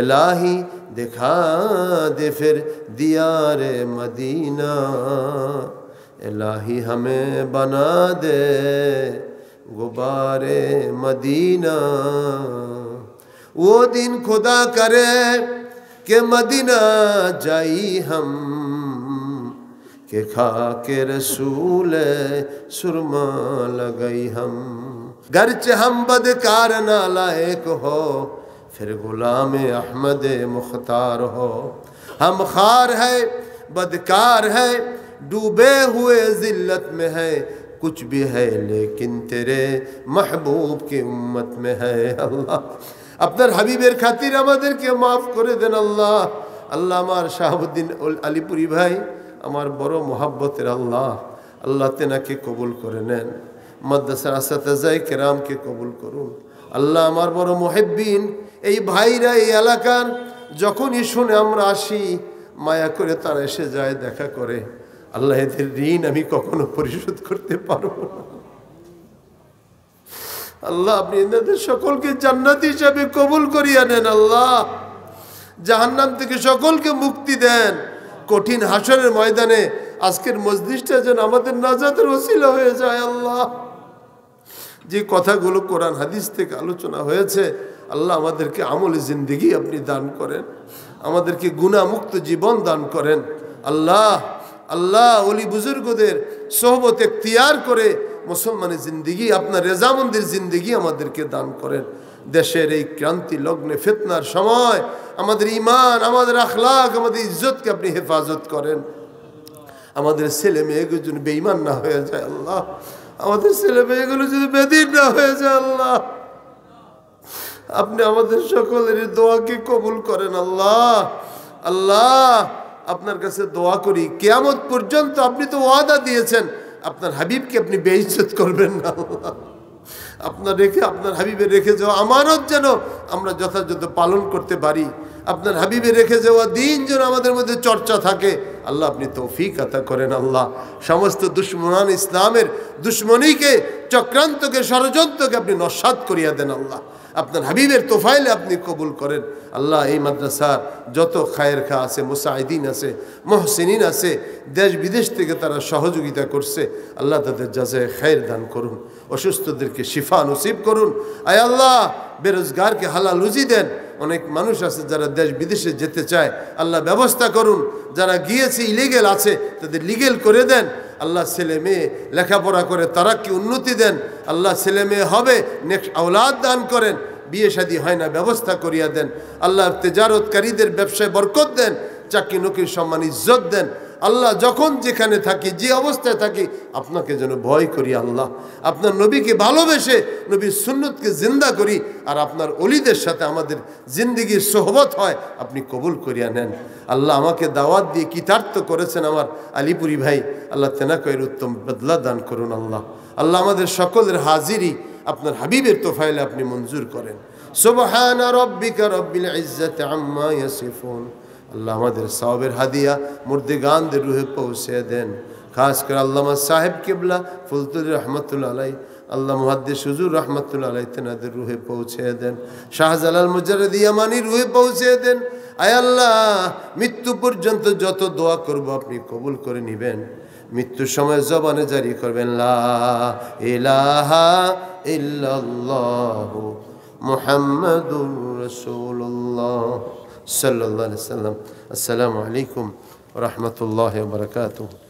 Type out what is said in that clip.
الہی دکھا دے پھر دیار مدینہ الہی ہمیں بنا دے غبار مدینہ وہ دن خدا کرے کہ مدینہ جائی ہم کہ کھا کے رسول سرما لگئی ہم گرچہ ہم بدکار کار لائق ہو پھر غلام احمد مختار ہو ہم خار ہے بدکار ہے ڈوبے ہوئے ذلت میں ہے کچھ بھی ہے لیکن تیرے محبوب کی امت میں ہے اللہ اپنے حبیبیر کے معاف کرے دن اللہ اللہ ہمار شاہب الدین علی پوری بھائی ہمار برو محبت اللہ اللہ تینا کی قبول کرنے نین مدراست کرام کی قبول کرنے আল্লাহ আমার বড় মোহেব্বিন এই ভাইরা এই এলাকার যখনই শুনে আমরা আসি মায়া করে তারা এসে যায় দেখা করে আল্লাহ এদের ঋণ আমি কখনো পরিশোধ করতে পারব না আল্লাহ আপনি এদের সকলকে জান্নাত হিসাবে কবুল করিয়া নেন আল্লাহ জাহান্নাম থেকে সকলকে মুক্তি দেন কঠিন হাসনের ময়দানে আজকের মসজিদটা যেন আমাদের নাজাদের ওসিলা হয়ে যায় আল্লাহ যে কথাগুলো কোরআন হাদিস থেকে আলোচনা হয়েছে আল্লাহ আমাদেরকে আমলে জিন্দিগি আপনি দান করেন আমাদেরকে গুণামুক্ত জীবন দান করেন আল্লাহ আল্লাহ অলি বুজুর্গদের সোহবত এখতিয়ার করে মুসলমানের জিন্দিগি আপনার রেজামন্দির জিন্দিগি আমাদেরকে দান করেন দেশের এই ক্রান্তি লগ্নে ফেতনার সময় আমাদের ইমান আমাদের আখলাখ আমাদের ইজ্জতকে আপনি হেফাজত করেন আমাদের ছেলে মেয়েগুলো যেন বেঈমান না হয়ে যায় আল্লাহ আমাদের ছেলে মেয়েগুলো যদি বেদিন না হয়ে যায় আল্লাহ আপনি আমাদের সকলের দোয়াকে কবুল করেন আল্লাহ আল্লাহ আপনার কাছে দোয়া করি কেয়ামত পর্যন্ত আপনি তো ওয়াদা দিয়েছেন আপনার হাবিবকে আপনি বেইজত করবেন না আপনার রেখে আপনার হাবিবে রেখে যাওয়া আমারত যেন আমরা যথাযথ পালন করতে পারি আপনার হাবিবে রেখে যাওয়া দিন যেন আমাদের মধ্যে চর্চা থাকে আল্লাহ আপনি তৌফিক আতা করেন আল্লাহ সমস্ত দুশ্মনান ইসলামের দুশ্মনীকে চক্রান্তকে ষড়যন্ত্রকে আপনি নস্বাদ করিয়া দেন আল্লাহ আপনার হাবিবের তোফাইলে আপনি কবুল করেন আল্লাহ এই মাদ্রাসার যত খায়ের খা আছে মোসাহিদিন আছে মহসিনিন আছে দেশ বিদেশ থেকে তারা সহযোগিতা করছে আল্লাহ তাদের যাচাই খায়ের দান করুন অসুস্থদেরকে শিফা নসিব করুন আয় আল্লাহ বেরোজগারকে হালাল রুজি দেন অনেক মানুষ আছে যারা দেশ বিদেশে যেতে চায় আল্লাহ ব্যবস্থা করুন যারা গিয়েছে ইলিগেল আছে তাদের লিগেল করে দেন আল্লাহ ছেলে মেয়ে লেখাপড়া করে তারা কি উন্নতি দেন আল্লাহ ছেলে মেয়ে হবে নেক্সট আওলাদ দান করেন বিয়ে শাদী হয় না ব্যবস্থা করিয়া দেন আল্লাহ তেজারতকারীদের ব্যবসায় বরকত দেন চাকরি নকির সম্মান ইজ্জত দেন আল্লাহ যখন যেখানে থাকি যে অবস্থায় থাকি আপনাকে যেন ভয় করি আল্লাহ আপনার নবীকে ভালোবেসে নবীর সুন্নতকে জিন্দা করি আর আপনার অলিদের সাথে আমাদের জিন্দিগির সোহবত হয় আপনি কবুল করিয়া নেন আল্লাহ আমাকে দাওয়াত দিয়ে কৃতার্থ করেছেন আমার আলিপুরি ভাই আল্লাহ তেনাকয়ের উত্তম বদলা দান করুন আল্লাহ আল্লাহ আমাদের সকলের হাজিরই আপনার হাবিবের তোফাইলে আপনি মঞ্জুর করেন সুবহান রব্বিকা রব্বিল ইজ্জাতি আম্মা ইয়াসিফুন আল্লাহ আমাদের সাহবের হাদিয়া মুর্দিগানদের রুহে পৌঁছে দেন খাস করে আল্লামা সাহেব কেবলা ফুলতুল রহমতুল্লা আলাই আল্লাহ মুহাদ্দিস হুজুর রহমতুল্লা আলাই তেনাদের রুহে পৌঁছে দেন শাহজালাল মুজারদ ইয়ামানি রুহে পৌঁছে দেন আয় আল্লাহ মৃত্যু পর্যন্ত যত দোয়া করব আপনি কবুল করে নেবেন মৃত্যুর সময় জবানে জারি করবেন লা ইলাহা ইল্লাল্লাহু মুহাম্মাদুর صلى الله عليه وسلم السلام عليكم ورحمة الله وبركاته